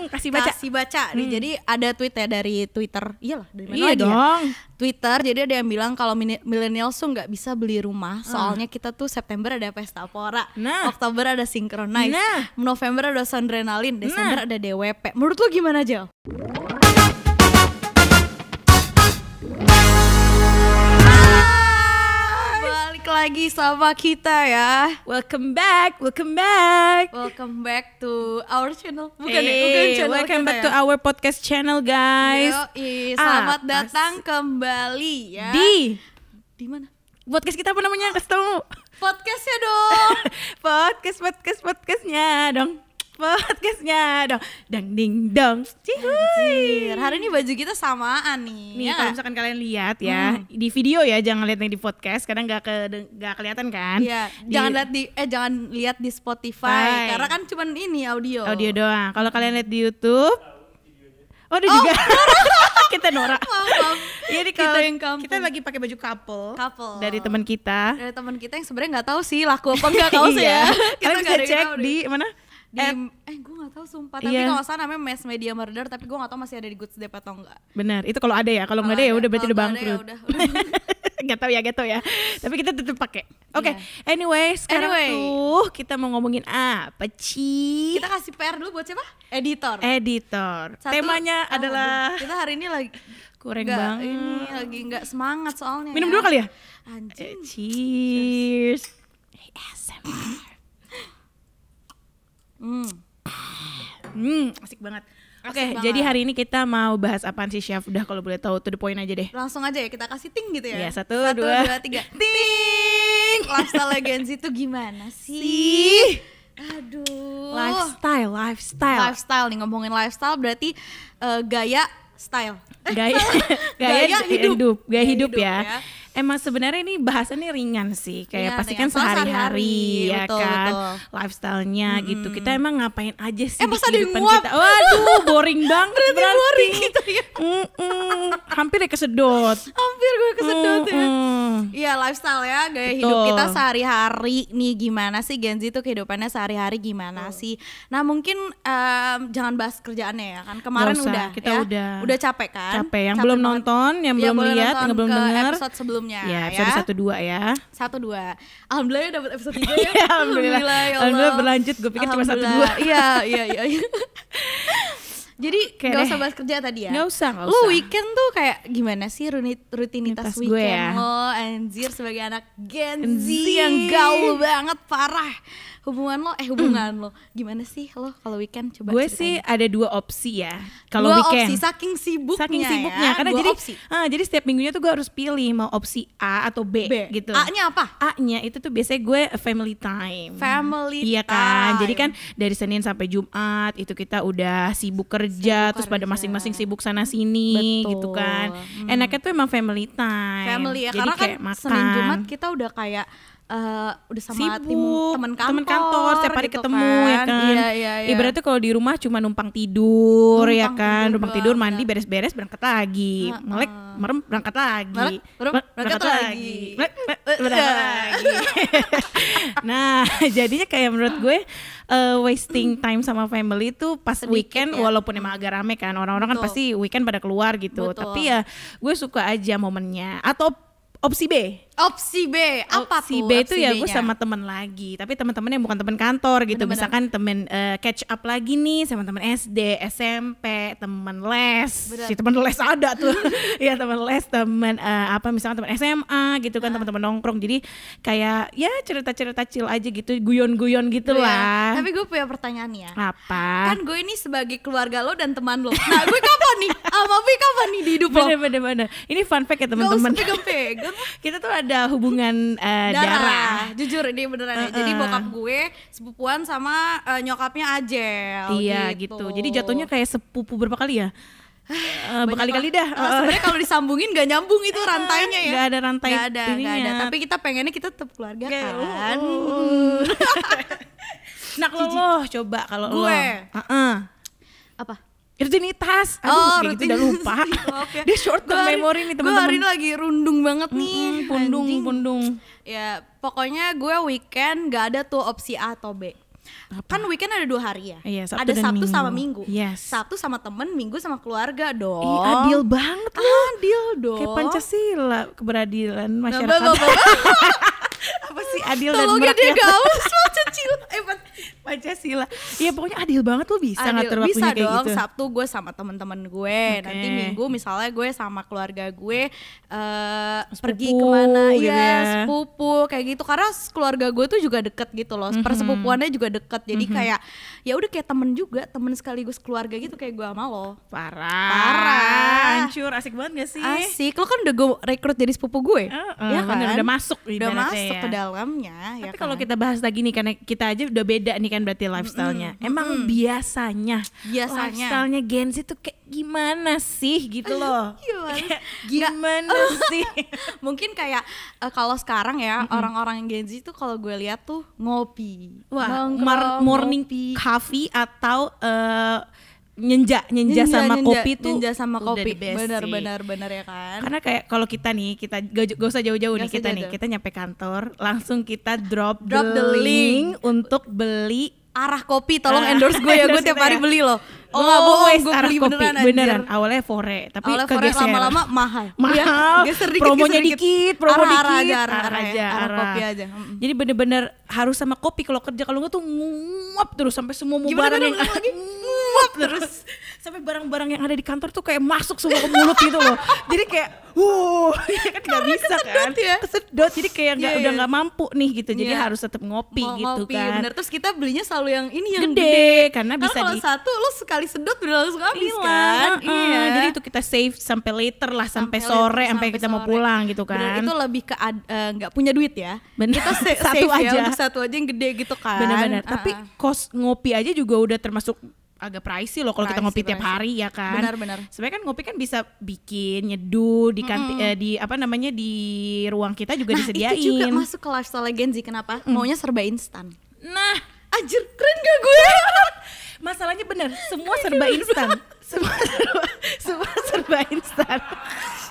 Hmm, kasih baca kasih baca hmm. nih jadi ada tweet ya dari Twitter iyalah dari mana iya lagi ya? dong. ya Twitter jadi ada yang bilang kalau milenial tuh nggak bisa beli rumah ah. soalnya uh. kita tuh September ada pesta pora nah. Oktober ada synchronize nah. November ada sondrenalin Desember nah. ada DWP menurut lo gimana Jel? lagi sama kita ya. Welcome back, welcome back. Welcome back to our channel. Bukan ya, hey, bukan channel Welcome back ya. to our podcast channel, guys. yo selamat ah, datang kembali ya. Di di mana? Podcast kita apa namanya? Kasih Podcastnya dong. podcast, podcast, podcastnya dong podcastnya dong dang ding dong Cihuy. hari ini baju kita samaan nih nih ya. kalau misalkan kalian lihat ya hmm. di video ya jangan yang di podcast karena nggak ke nggak kelihatan kan iya di, jangan lihat di eh jangan lihat di Spotify Hai. karena kan cuman ini audio audio doang kalau kalian lihat di YouTube oh ada oh. juga kita Nora jadi iya, di kita, yang kampung. kita lagi pakai baju couple, couple. dari teman kita dari teman kita yang sebenarnya nggak tahu sih laku apa enggak kaos sih ya kita kalian bisa cek di, di mana di At, eh gue nggak tahu sumpah tapi yeah. kalau salah namanya mass media murder tapi gue nggak tahu masih ada di Goods depot atau enggak benar itu kalau ada ya kalau nggak ada, ya udah berarti udah bangkrut ya nggak tahu gak tau ya gak tau ya tapi kita tetap pakai oke okay. Iya. yeah. anyway sekarang anyway. tuh kita mau ngomongin apa Ci? kita kasih PR dulu buat siapa editor editor Satu, temanya oh, adalah aduh, kita hari ini lagi kurang gak, banget ini lagi nggak semangat soalnya minum ya. dulu kali ya anjing eh, cheers, cheers ASMR Hmm. Hmm, asik banget. Oke, okay, jadi hari ini kita mau bahas apa sih Chef? Udah kalau boleh tahu to the point aja deh. Langsung aja ya, kita kasih ting gitu ya. Iya, satu, satu dua, tiga. Ting! Lifestyle legacy itu gimana sih? Aduh. Lifestyle, lifestyle. Lifestyle nih ngomongin lifestyle berarti uh, gaya style. Gaya, gaya, gaya hidup. hidup, gaya, hidup, hidup ya. ya emang sebenarnya ini bahasannya ringan sih kayak ya, pasti kan sehari-hari ya betul, kan lifestylenya hmm. gitu kita emang ngapain aja sih eh, di kehidupan kita waduh boring banget berarti, berarti. boring gitu ya mm -mm. hampir ya kesedot hampir gue kesedot mm -mm. ya iya lifestyle ya gaya betul. hidup kita sehari-hari nih gimana sih Gen Z tuh kehidupannya sehari-hari gimana betul. sih nah mungkin um, jangan bahas kerjaannya ya kan kemarin udah kita ya, udah udah capek kan capek yang capek belum iya, nonton yang belum lihat yang belum dengar sebelumnya iya, ya. Episode satu dua ya. Satu dua. Alhamdulillah ya dapat episode tiga ya. Iya, alhamdulillah. Alhamdulillah, ya Allah. Alhamdulillah berlanjut. Gue pikir cuma satu dua. Iya iya iya. iya. Jadi okay, gak usah bahas kerja tadi ya? Gak usah, gak usah. Lu weekend tuh kayak gimana sih rutinitas rutinitas weekend gue ya? lo? Anjir sebagai anak Gen Z yang gaul banget, parah hubungan lo eh hubungan mm. lo gimana sih lo kalau weekend coba gue sih ada dua opsi ya kalau weekend opsi, saking sibuknya saking ya. sibuknya ya, karena jadi opsi. Uh, jadi setiap minggunya tuh gue harus pilih mau opsi A atau B, B. gitu A nya apa A nya itu tuh biasanya gue family time family iya kan jadi kan dari Senin sampai Jumat itu kita udah sibuk kerja sibuk terus kerja. pada masing-masing sibuk sana sini Betul. gitu kan hmm. enaknya tuh emang family time family ya jadi karena kan kayak kan makan. Senin Jumat kita udah kayak uh, udah sama Sibuk, tim teman kantor, temen kantor setiap hari gitu ketemu ya kan. ya kan. Iya, iya, iya. Ibaratnya kalau di rumah cuma numpang tidur ya numpang ya kan, tidur, numpang tidur, mandi beres-beres berangkat lagi. Melek merem berangkat lagi. Eh, berangkat, iya. lagi. berangkat lagi. nah, jadinya kayak menurut gue uh, wasting hmm. time sama family itu pas Sedikit, weekend ya. walaupun emang agak rame kan orang-orang kan pasti weekend pada keluar gitu. Betul. Tapi ya gue suka aja momennya atau opsi B Opsi B apa opsi tuh? B itu ya gue sama temen lagi, tapi temen-temen yang bukan temen kantor gitu. Bener -bener. Misalkan temen uh, catch up lagi nih sama temen SD, SMP, temen les. Bener. Si temen les ada tuh. ya temen les, temen uh, apa misalkan temen SMA gitu kan, nah. temen-temen teman nongkrong. Jadi kayak ya cerita-cerita cil aja gitu, guyon-guyon gitu Bener. Iya. lah. Tapi gue punya pertanyaan ya. Apa? Kan gue ini sebagai keluarga lo dan teman lo. Nah, gue kapan nih? Sama gue kapan nih di hidup lo? Bener-bener. Ini fun fact ya teman-teman. Gak usah Kita tuh ada ada hubungan uh, eh, darah. darah. Jujur ini beneran uh ya. Jadi bokap gue sepupuan sama uh, nyokapnya Ajel. Iya gitu. gitu. Jadi jatuhnya kayak sepupu berapa kali ya? Uh, berkali-kali dah. Uh, Sebenarnya kalau disambungin gak nyambung itu rantainya ya. Gak ada rantai. Gak ada, gak ada. Tapi kita pengennya kita tetap keluarga gak, kan. Uh. nah kalau lo coba kalau lo. Gue. Uh -uh. Apa? rutinitas aduh oh, kayak gitu udah lupa okay. dia short term memory nih teman-teman gue hari ini lagi rundung banget nih mm -hmm, pundung anjing. pundung ya pokoknya gue weekend gak ada tuh opsi A atau B apa? kan weekend ada dua hari ya iya, Sabtu ada Sabtu minggu. sama Minggu yes. Sabtu sama temen Minggu sama keluarga dong Ih, adil banget loh adil dong kayak Pancasila keberadilan masyarakat apa sih adil dan merakyat dia gaus Pancasila eh Pancasila Iya pokoknya adil banget lo bisa adil, ngatur waktunya bisa kayak dong, gitu Sabtu gue sama temen-temen gue okay. nanti Minggu misalnya gue sama keluarga gue uh, pergi kemana gitu iya, ya, ya kayak gitu karena keluarga gue tuh juga deket gitu loh mm-hmm. persepupuannya juga deket jadi mm-hmm. kayak ya udah kayak temen juga temen sekaligus keluarga gitu kayak gue sama lo parah parah hancur asik banget gak sih asik lo kan udah gue rekrut jadi sepupu gue uh, uh, ya kan udah masuk udah masuk ya. ke dalamnya tapi ya kan? kalau kita bahas lagi nih karena kita aja udah beda nih kan berarti lifestylenya mm-hmm. emang mm-hmm. biasanya biasanya lifestylenya Gen Z tuh kayak gimana sih gitu loh gimana, sih mungkin kayak uh, kalau sekarang ya mhm orang-orang yang Gen Z tuh kalau gue lihat tuh ngopi, wah mar- morning ngopi. coffee atau uh, nyenja nyenja, sama nyenja, kopi tuh nyenja sama kopi benar benar benar ya kan karena kayak kalau kita nih kita gak, usah jauh-jauh gak nih kita jauh. nih kita nyampe kantor langsung kita drop, drop the, link, link untuk beli arah kopi tolong ah, endorse gue ya gue tiap hari ya. beli loh oh, oh gak bohong gue beli kopi, beneran beneran awalnya fore tapi awalnya fore lama-lama mahal mahal ya, dikit, promonya dikit, dikit promo arah, dikit arah aja arah, arah aja arah, arah kopi aja mm. jadi bener-bener harus sama kopi kalau kerja kalau nggak tuh nguap terus sampai semua mau yang nguap terus sampai barang-barang yang ada di kantor tuh kayak masuk semua ke mulut gitu loh jadi kayak uh kan nggak bisa kan ya? kesedot jadi kayak nggak yeah, udah iya. nggak mampu nih gitu jadi yeah. harus tetap ngopi Mau gitu ngopi, kan bener terus kita belinya selalu yang ini yang gede, gede. karena bisa kalau di... satu lo sekali sedot udah langsung habis kan uh, iya. jadi itu kita save sampai later lah sampai, sampai sore sampai, sampai kita sore. mau pulang gitu kan bener, itu lebih ke eh, nggak uh, punya duit ya bener. kita save satu ya aja untuk satu aja yang gede gitu kan bener-bener uh -uh. tapi kos ngopi aja juga udah termasuk agak pricey loh kalau kita ngopi pricey. tiap hari ya kan. Benar-benar. Sebenarnya kan ngopi kan bisa bikin nyeduh di mm -hmm. Eh, di apa namanya di ruang kita juga nah, disediain. itu juga masuk ke lifestyle Gen Z kenapa? Mm. Maunya serba instan. Nah, anjir keren gak gue? Masalahnya bener, semua serba instan. Semua serba, semua serba instan.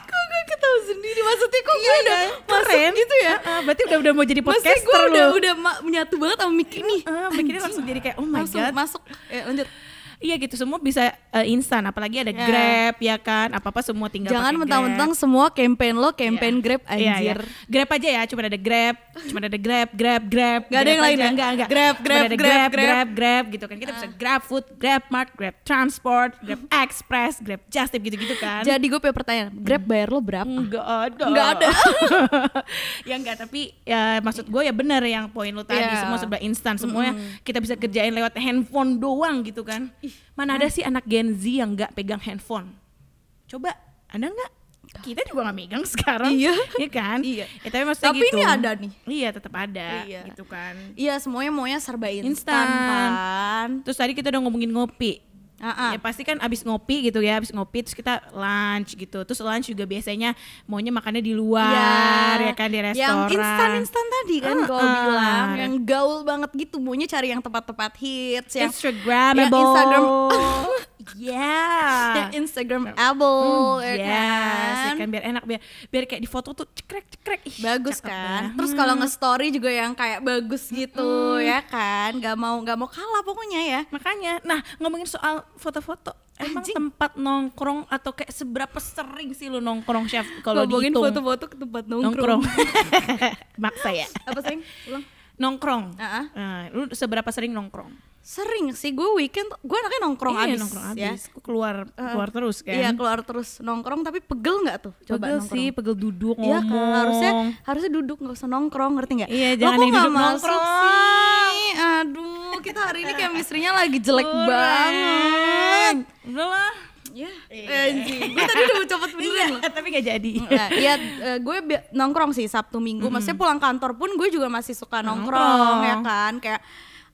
kok gue ketahu sendiri maksudnya kok iya, gue udah kan? keren gitu ya uh, uh, berarti udah udah mau jadi podcaster maksudnya gue udah loh. udah menyatu banget sama Mickey nih uh, uh, mikirnya langsung jadi kayak oh my langsung god masuk ya lanjut iya gitu semua bisa uh, instan apalagi ada yeah. Grab ya kan apa apa semua tinggal jangan mentang-mentang semua campaign lo campaign yeah. Grab iya, iya. anjir yeah, yeah. Grab aja ya cuma ada Grab cuma ada Grab Grab Grab nggak ada yang lain ya nggak, nggak Grab Grab grab, grab grab grab gitu kan kita uh. bisa Grab Food Grab Mart Grab Transport Grab Express Grab Justip gitu-gitu kan jadi gue punya pertanyaan Grab hmm. bayar lo berapa nggak ada nggak ada ya nggak tapi ya maksud gue ya benar yang poin lo tadi yeah. semua sudah instan semuanya mm kita bisa kerjain lewat handphone doang gitu kan iya. Mana ada sih anak Gen Z yang nggak pegang handphone? Coba, ada nggak? Kita juga nggak megang sekarang, iya ya kan? Iya. Ya, tapi tapi gitu. ini ada nih. Iya, tetap ada, iya. gitu kan? Iya, semuanya maunya serba instan. Instan. Terus tadi kita udah ngomongin ngopi Uh-uh. Ya pasti kan abis ngopi gitu ya, abis ngopi terus kita lunch gitu. Terus lunch juga biasanya maunya makannya di luar yeah. ya kan di restoran. Yang instan-instan tadi kan uh-uh. gue bilang, yang gaul banget gitu maunya cari yang tempat-tempat hits, ya Instagramable. Yang Instagram ya Yang Instagramable mm, ya yes, ya kan. kan biar enak biar biar kayak di foto tuh cekrek cekrek. Ih, bagus kan. Terus kalau hmm. nge-story juga yang kayak bagus gitu mm. ya kan. Gak mau gak mau kalah pokoknya ya. Makanya. Nah, ngomongin soal foto-foto emang Anjing. tempat nongkrong atau kayak seberapa sering sih lu nongkrong chef kalau dihitung foto-foto ke tempat nongkrong, nongkrong. maksa ya apa sih? ulang nongkrong uh -huh. nah, lu seberapa sering nongkrong sering sih gue weekend gue anaknya nongkrong iya, abis nongkrong ya. abis ya. keluar keluar terus kan iya keluar terus nongkrong tapi pegel nggak tuh coba pegel nongkrong. sih pegel duduk ngomong iya kan harusnya harusnya duduk nggak usah nongkrong ngerti nggak iya Lo jangan duduk nongkrong sih? aduh kita hari ini kayak misterinya lagi jelek Ulan. banget udah lah Ya, yeah. gue tadi udah copot beneran iya, loh. Tapi gak jadi. Iya ya, gue nongkrong sih Sabtu Minggu. Maksudnya pulang kantor pun gue juga masih suka nongkrong, nongkrong. ya kan. Kayak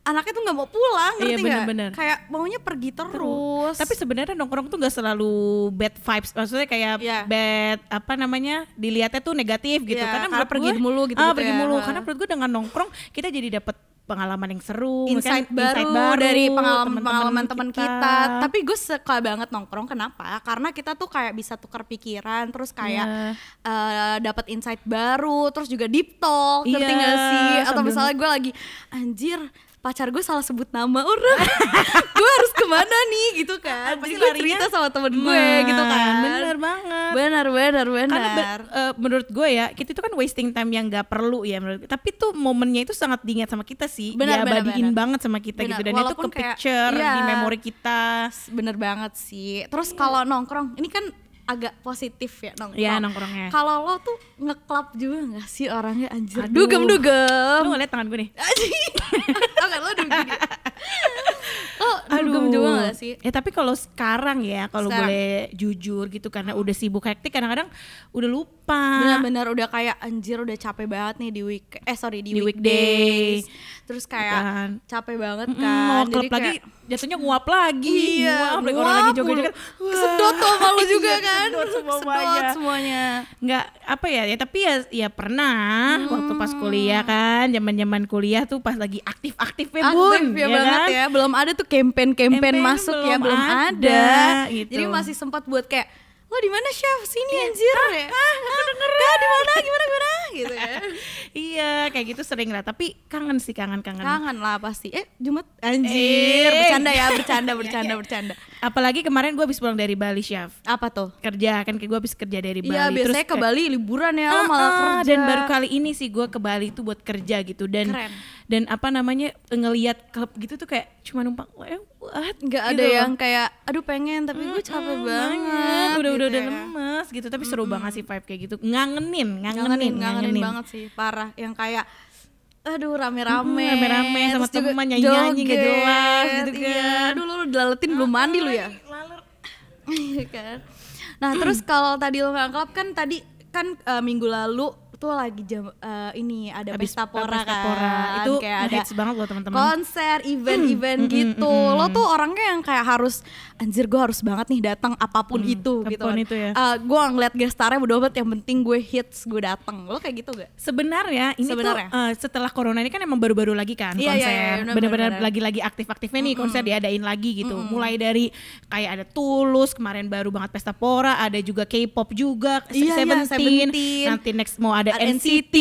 anaknya tuh nggak mau pulang iya, ngerti iya, bener, gak? Bener. kayak maunya pergi terus, terus. tapi sebenarnya nongkrong tuh nggak selalu bad vibes maksudnya kayak yeah. bad apa namanya dilihatnya tuh negatif gitu yeah, karena udah pergi mulu gitu, ah, gitu pergi ya. mulu karena menurut gue dengan nongkrong kita jadi dapat pengalaman yang seru, kan? insight, kan, baru, insight baru dari pengalaman-pengalaman teman kita. kita. Tapi gue suka banget nongkrong. Kenapa? Karena kita tuh kayak bisa tukar pikiran, terus kayak yeah. Iya. uh, dapat insight baru, terus juga deep talk, yeah, ngerti iya, gak sih? Atau misalnya gue lagi anjir pacar gue salah sebut nama orang gue harus kemana nih gitu kan Jadi gue cerita sama temen gue gitu kan bener banget bener bener bener karena uh, menurut gue ya kita itu kan wasting time yang gak perlu ya menurut tapi tuh momennya itu sangat diingat sama kita sih bener, ya benar, banget sama kita bener. gitu dan Walaupun itu ke picture kayak, di iya. memori kita bener banget sih terus kalau nongkrong ini kan agak positif ya nongkrong. Iya nongkrongnya. Kalau lo tuh ngeklap juga gak sih orangnya anjir? Aduh gem dugem. Lo ngeliat tangan gue nih. tangan lo dugem. oh dugem juga gak sih ya tapi kalau sekarang ya kalau boleh jujur gitu karena udah sibuk hektik kadang-kadang udah lupa benar-benar udah kayak anjir udah capek banget nih di week eh sorry di, di weekday. terus gitu kayak Bukan. capek banget kan mm, mau klub lagi jatuhnya nguap lagi iya, nguap, lagi orang lagi joget kesedot tuh malu iya, juga kan kesedot semuanya Enggak nggak apa ya ya tapi ya ya pernah hmm. waktu pas kuliah kan zaman zaman kuliah tuh pas lagi aktif aktifnya aktif bun ya, ya banget kan? ya belum ada tuh campaign-campaign masuk belum ya belum ada, ada gitu. jadi masih sempat buat kayak lo oh, di mana chef sini iya. anjir ah, ya ah, ah, di mana gimana gimana gitu ya iya kayak gitu sering lah tapi kangen sih kangen kangen kangen lah pasti eh jumat anjir eh. bercanda ya bercanda iya, bercanda iya. bercanda apalagi kemarin gue habis pulang dari Bali chef apa tuh kerja kan kayak gue habis kerja dari iya, Bali iya biasanya Terus, ke Bali liburan ya uh, malah ah, kerja dan baru kali ini sih gue ke Bali tuh buat kerja gitu dan Keren. dan apa namanya ngelihat klub gitu tuh kayak cuma numpang kuat nggak ada gitu yang kayak aduh pengen tapi mm, gue capek banget udah gitu udah udah ya. lemes gitu tapi seru banget sih vibe kayak gitu ngangenin ngangenin ngangenin, ngangenin, ngangenin banget sih parah yang kayak aduh rame-rame hmm, rame-rame sama teman nyanyi-nyanyi gak jelas gitu iya. kan iya. aduh lu dilaletin belum mandi lu ya iya kan? nah terus kalau tadi lo ngelap kan tadi kan uh, minggu lalu itu tuh lagi jam uh, ini ada Abis pesta pora kan pora. itu kayak ada banget loh teman-teman konser event-event hmm. Hmm, hmm, gitu hmm, hmm, lo hmm. tuh orangnya yang kayak harus anjir gue harus banget nih datang apapun hmm, itu gitu apapun gitu kan. itu ya uh, eh, gue ngeliat gestarnya banget yang penting gue hits gue datang lo kayak gitu gak sebenarnya ini sebenarnya. tuh eh, uh, setelah corona ini kan emang baru-baru lagi kan yeah, iya, konser yeah, iya, iya, yeah, benar-benar lagi-lagi aktif-aktifnya nih mm -hmm. konser diadain lagi gitu mm -hmm. mulai dari kayak ada tulus kemarin baru banget pesta pora ada juga K-pop juga yeah, Seventeen yeah, nanti next mau ada ada At NCT, NCT.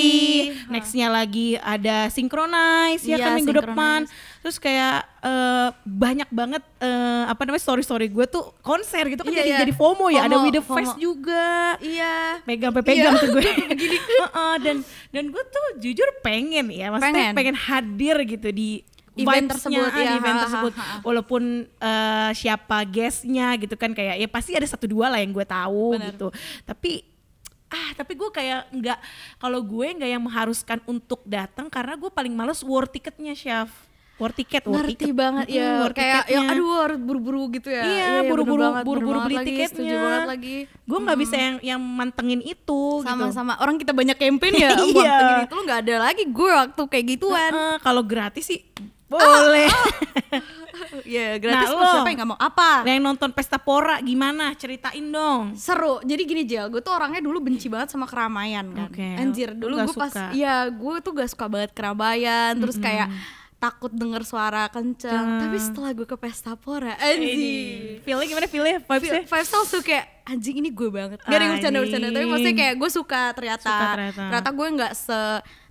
nextnya lagi ada Synchronize ya, ya kan minggu iya, depan terus kayak uh, banyak banget uh, apa namanya story story gue tuh konser gitu kan yeah, jadi yeah. jadi FOMO ya ada With the FOMO. Fest juga iya yeah. pegang pegang yeah. tuh gue uh, uh, dan dan gue tuh jujur pengen ya maksudnya pengen, pengen hadir gitu di event tersebut ya, event ha, ha, ha, ha. walaupun uh, siapa guestnya gitu kan kayak ya pasti ada satu dua lah yang gue tahu Bener. gitu tapi ah tapi gue kayak nggak kalau gue nggak yang mengharuskan untuk datang karena gue paling males war tiketnya chef war tiket war ngerti ticket. banget ya war kayak ya, tiketnya. yang aduh harus buru-buru gitu ya iya, iya buru-buru ya, buru-buru beli lagi, tiketnya lagi gue nggak hmm. bisa yang yang mantengin itu gitu. sama-sama gitu. orang kita banyak campaign ya iya. mantengin itu lu nggak ada lagi gue waktu kayak gituan uh, uh, kalau gratis sih ah, boleh ah, ah. Iya, yeah, gratis nah, lo, siapa yang gak mau apa? Yang nonton Pesta Pora gimana? Ceritain dong. Seru. Jadi gini Jel, gue tuh orangnya dulu benci banget sama keramaian kan. Okay, Anjir, dulu gue pas iya, gue tuh gak suka banget keramaian, terus mm -hmm. kayak takut denger suara kenceng hmm. tapi setelah gue ke pesta pora anjing feeling gimana feeling vibes-nya? vibes tuh kayak anjing ini gue banget gak ada yang bercanda bercanda tapi maksudnya kayak gue suka ternyata suka ternyata, ternyata gue gak se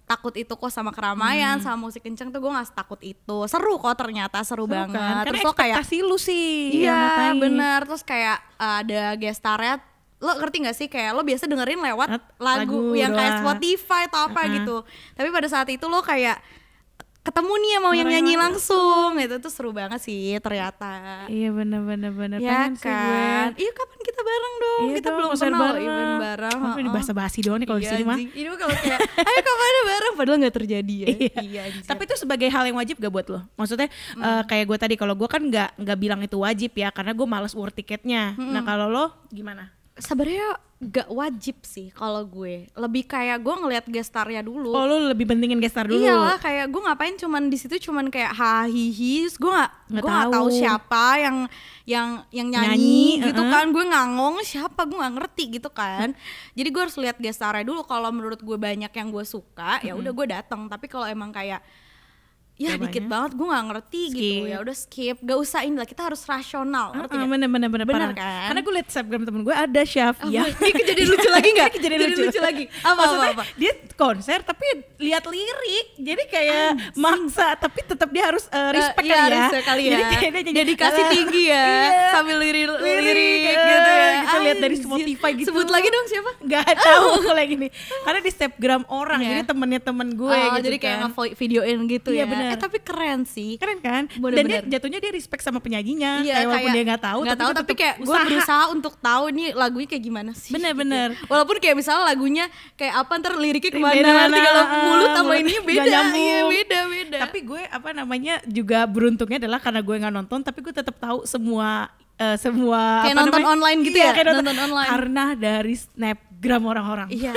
takut itu kok sama keramaian hmm. sama musik kenceng tuh gue nggak takut itu seru kok ternyata seru, seru banget kan? terus lo kayak kasih lu sih iya bener terus kayak uh, ada gestarnya lo ngerti gak sih kayak lo biasa dengerin lewat lagu, lagu yang doang. kayak Spotify atau apa uh -huh. gitu tapi pada saat itu lo kayak ketemu nih sama yang nyanyi langsung gitu. itu tuh seru banget sih ternyata iya bener bener bener ya Pengen kan iya kapan kita bareng dong iya kita dong, belum kenal bareng. event bareng oh, bahasa basi doang nih kalau iya, di sini mah ini kalau kayak ayo kapan ada bareng padahal nggak terjadi ya iya, iya tapi itu sebagai hal yang wajib gak buat lo maksudnya hmm. uh, kayak gue tadi kalau gue kan nggak nggak bilang itu wajib ya karena gue males worth tiketnya hmm. nah kalau lo gimana sebenarnya gak wajib sih kalau gue lebih kayak gue ngelihat gestarnya dulu oh lu lebih pentingin gestar dulu iyalah kayak gue ngapain cuman di situ cuman kayak hahihi gue nggak gue nggak tahu siapa yang yang yang nyanyi, nyanyi gitu uh -uh. kan gue ngangong siapa gue nggak ngerti gitu kan jadi gue harus lihat gestarnya dulu kalau menurut gue banyak yang gue suka ya udah gue datang tapi kalau emang kayak ya Jawabannya. dikit banget gue nggak ngerti gitu. skip. gitu ya udah skip gak usah ini lah kita harus rasional ngerti uh, uh, bener bener bener, bener kan karena gue liat Instagram temen gue ada chef oh, ya ini kejadian iya, lucu lagi nggak kejadian lucu. lucu lagi ah, apa, maksudnya apa, apa. dia konser tapi lihat lirik jadi kayak Anjing. maksa tapi tetap dia harus uh, respect uh, iya, kali ya, harus, kali ya. jadi kayak dia jadi kasih tinggi ya iya, sambil lirik lirik, lirik uh, gitu ya kita gitu, lihat dari Spotify gitu sebut lagi dong siapa nggak tahu oh. kalau yang ini karena di Instagram orang iya. jadi temennya temen gue oh, ya gitu jadi kayak kan. videoin gitu iya, ya Bener. Eh tapi keren sih. Keren kan? Bener, Dan dia jatuhnya dia respect sama penyanyinya. Iya, kayak walaupun kayak, dia nggak tahu, gak tapi, tahu, tapi kayak gue berusaha untuk tahu nih lagunya kayak gimana sih. Gitu. Bener-bener. Gitu. Walaupun kayak misalnya lagunya kayak apa ntar liriknya kemana, beda, kalau tinggal mulut sama ini beda. Iya beda beda. Tapi gue apa namanya juga beruntungnya adalah karena gue nggak nonton, tapi gue tetap tahu semua uh, semua kayak apa nonton namanya? online gitu iya, ya kayak nonton, nonton online karena dari snapgram orang-orang iya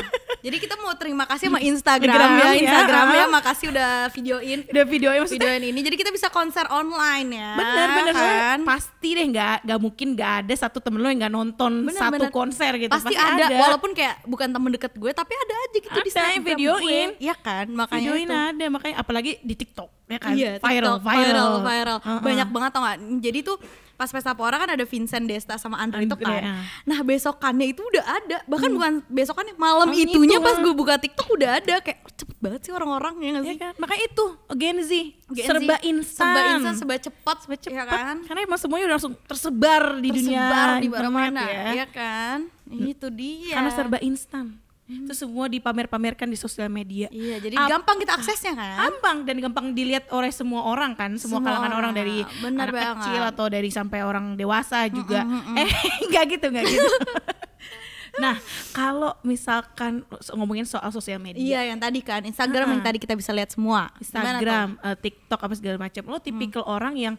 jadi kita mau terima kasih sama Instagram, ya, Instagram ya, ya. makasih udah videoin udah videoin maksudnya videoin ini jadi kita bisa konser online ya bener bener kan? pasti deh nggak nggak mungkin nggak ada satu temen lo yang nggak nonton bener, satu bener. konser gitu pasti, pasti ada. ada walaupun kayak bukan temen deket gue tapi ada aja gitu ada di Instagram videoin iya kan makanya videoin itu. ada makanya apalagi di TikTok ya kan iya, viral, TikTok, viral viral viral, Uh -uh. banyak banget tau gak jadi tuh pas pesta pora kan ada Vincent Desta sama Andre itu kan. Ya. Nah, besokannya itu udah ada. Bahkan hmm. bukan besokannya, malam itunya itu, pas ah. gue buka TikTok udah ada kayak oh, cepet banget sih orang-orang ya gak iya sih? kan? Makanya itu Gen Z, Gen serba instan. Serba instan, serba cepat, serba cepat. Ya kan? Karena emang semuanya udah langsung tersebar di tersebar dunia. Tersebar di mana-mana, ya. ya kan? Nah, itu dia. Karena serba instan hmm. semua dipamer-pamerkan di sosial media. Iya, jadi Ap gampang kita aksesnya kan? Gampang dan gampang dilihat oleh semua orang kan, semua, semua kalangan orang, orang dari Bener anak banget. kecil atau dari sampai orang dewasa juga. Mm -mm, mm Eh, enggak gitu, enggak gitu. Nah, kalau misalkan ngomongin soal sosial media. Iya, yang tadi kan Instagram hmm. yang tadi kita bisa lihat semua. Instagram, uh, TikTok apa segala macam. Lo tipikal hmm. orang yang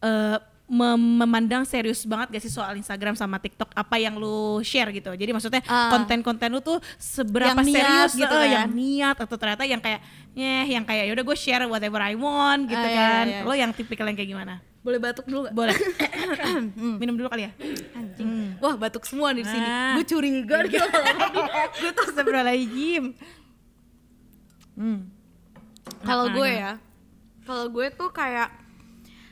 uh, mem memandang serius banget gak sih soal Instagram sama TikTok apa yang lu share gitu. Jadi maksudnya konten ah. konten-konten lu tuh seberapa yang serius niat, gitu, gitu kan? yang niat atau ternyata yang kayak nyeh yang kayak yaudah gue share whatever I want gitu uh, kan. Iya, iya. Lo yang tipikal yang kayak gimana? Boleh batuk dulu gak? Boleh. Minum dulu kali ya. Anjing. Hmm. Wah, batuk semua di sini. Ah. Gitu. Hmm. Nah, gue curiga gitu. gue tuh lagi gym Kalau gue ya, kalau gue tuh kayak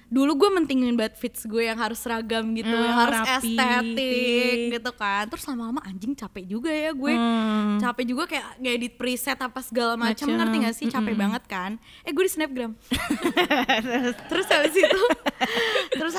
dulu gue mentingin bad fits gue yang harus seragam gitu hmm, yang harus rapi. estetik gitu kan terus lama-lama anjing capek juga ya gue hmm. capek juga kayak ngedit preset apa segala macam ngerti gak sih capek mm -hmm. banget kan eh gue di snapgram terus habis itu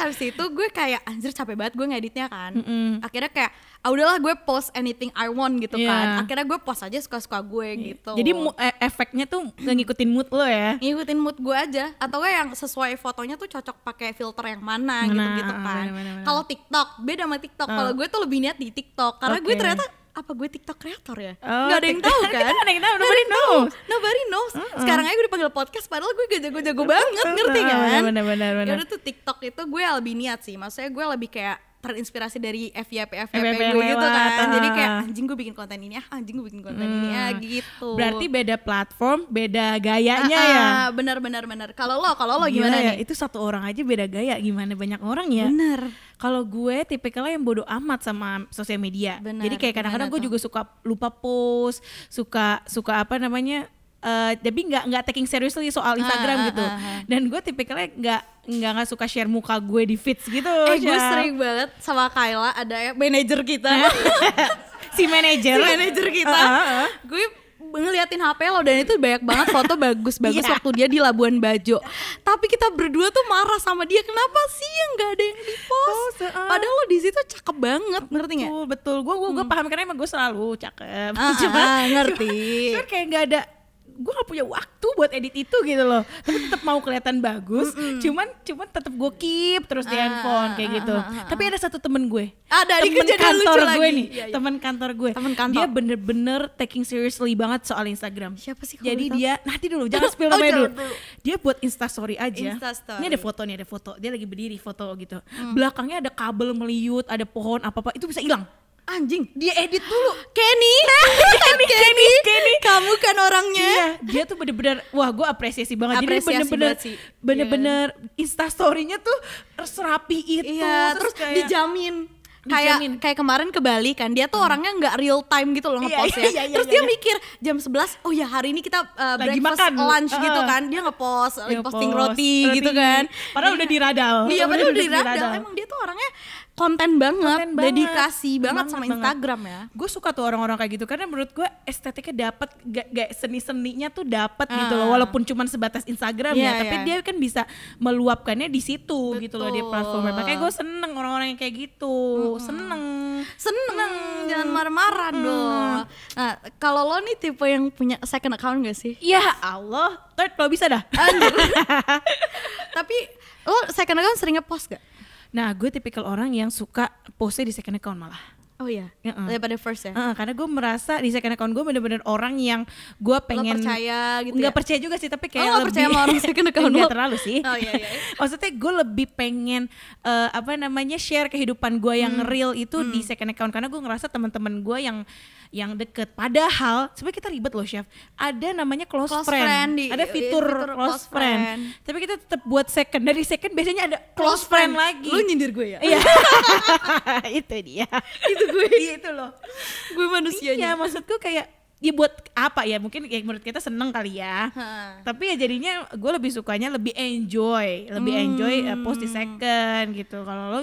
habis itu gue kayak anjir capek banget gue ngeditnya kan mm -hmm. akhirnya kayak ah udahlah gue post anything I want gitu yeah. kan akhirnya gue post aja suka-suka gue yeah. gitu jadi e-, efeknya tuh ngikutin mood lo ya ngikutin mood gue aja atau gue yang sesuai fotonya tuh cocok pakai filter yang mana gitu-gitu nah, kan kalau TikTok beda sama TikTok oh. kalau gue tuh lebih niat di TikTok karena okay. gue ternyata apa gue TikTok kreator ya? Oh, gak kan? ada yang tahu kan? gak ada yang tahu, nobody knows. Nobody knows. Uh -uh. Sekarang aja gue dipanggil podcast padahal gue gak jago-jago banget, ngerti kan? Benar bener Ya udah tuh TikTok itu gue albiniat sih. Maksudnya gue lebih kayak terinspirasi dari FYP FYP, FYP gue gitu lewat, kan. Jadi kayak ah. anjing gue bikin konten ini, ah anjing gue bikin konten hmm. ini ah hmm. gitu. Berarti beda platform, beda gayanya ah, ya. ya. bener bener bener. Kalau lo, kalau lo gimana ya, nih? Itu satu orang aja beda gaya, gimana banyak orang ya? Bener. Kalau gue tipikalnya yang bodoh amat sama sosial media. Bener, Jadi kayak kadang-kadang gue juga suka lupa post, suka suka apa namanya? Eh, tapi nggak nggak taking seriously soal ah, Instagram uh, gitu uh, uh, uh. dan gue tipikalnya nggak nggak nggak suka share muka gue di feeds gitu eh gue sering banget sama Kayla ada manager kita si manager si manajer kita uh, uh, uh. gue ngeliatin HP lo dan itu banyak banget foto bagus-bagus yeah. waktu dia di Labuan Bajo. Tapi kita berdua tuh marah sama dia. Kenapa sih yang nggak ada yang dipost? Oh, Padahal lo di situ cakep banget, ngerti nggak? Betul, betul. Gue gue hmm. paham karena emang gue selalu cakep. Ah, cuma ngerti. Cuma, cuma kayak nggak ada gue gak punya waktu buat edit itu gitu loh tapi tetap mau kelihatan bagus mm -mm. cuman cuman tetap gue keep terus di ah, handphone kayak ah, gitu ah, ah, tapi ah. ada satu temen gue ada ah, temen kantor gue nih ya, ya. temen kantor gue temen kantor. gue dia bener-bener taking seriously banget soal Instagram siapa sih jadi dia nah, nanti dulu jangan spill oh, namanya oh, dulu. dia buat insta story aja instastory. ini ada foto nih ada foto dia lagi berdiri foto gitu hmm. belakangnya ada kabel meliut ada pohon apa apa itu bisa hilang anjing dia edit dulu Kenny Kenny Kenny Kenny kamu kan orangnya iya dia tuh bener-bener wah gue apresiasi banget apresiasi jadi bener-bener iya. bener-bener yeah. instastorynya tuh serapi itu iya, terus, terus kayak, dijamin kayak kayak kemarin ke Bali kan dia tuh hmm. orangnya nggak real time gitu loh iya, ngepost iya, ya. iya, iya, ya terus iya, dia mikir jam 11 oh ya hari ini kita uh, Lagi breakfast makan. lunch uh, gitu kan dia ngepost ngeposting posting roti, roti gitu kan padahal udah diradal iya padahal udah diradal. diradal emang dia tuh orangnya konten banget, konten banget dedikasi banget, banget sama banget. Instagram ya. Gue suka tuh orang-orang kayak gitu karena menurut gue estetiknya dapat gak, seni-seninya tuh dapat uh. gitu loh ah. walaupun cuma sebatas Instagram yeah, ya, iya, tapi iya. dia kan bisa meluapkannya di situ Betul. gitu loh di platform. Makanya gue seneng orang-orang yang kayak gitu. Hmm. Seneng. seneng. hmm. jangan marah-marah hmm. dong. Nah, kalau lo nih tipe yang punya second account gak sih? Ya Allah, third lo bisa dah. tapi lo second account sering ngepost gak? Nah, gue tipikal orang yang suka post di second account malah. Oh iya, yeah. uh-uh. daripada first ya. Uh-uh, karena gue merasa di second account gue bener-bener orang yang gue pengen. Lo percaya gitu. Gak ya? percaya juga sih, tapi oh, kayak oh, lebih. percaya sama orang second account Gak terlalu sih. Oh iya. iya. Maksudnya gue lebih pengen uh, apa namanya share kehidupan gue yang hmm. real itu hmm. di second account karena gue ngerasa teman-teman gue yang yang deket. Padahal sebenarnya kita ribet loh chef. Ada namanya close, close friend. friend di, ada fitur, fitur close, close friend. friend. Tapi kita tetap buat second. Dari second biasanya ada close, close friend. friend lagi. Lu nyindir gue ya? Iya. itu dia. itu gue iya, itu loh. Gue manusianya. Iya, maksudku kayak ya buat apa ya mungkin ya menurut kita seneng kali ya ha. tapi ya jadinya gue lebih sukanya lebih enjoy lebih hmm. enjoy eh, post di second gitu kalau lo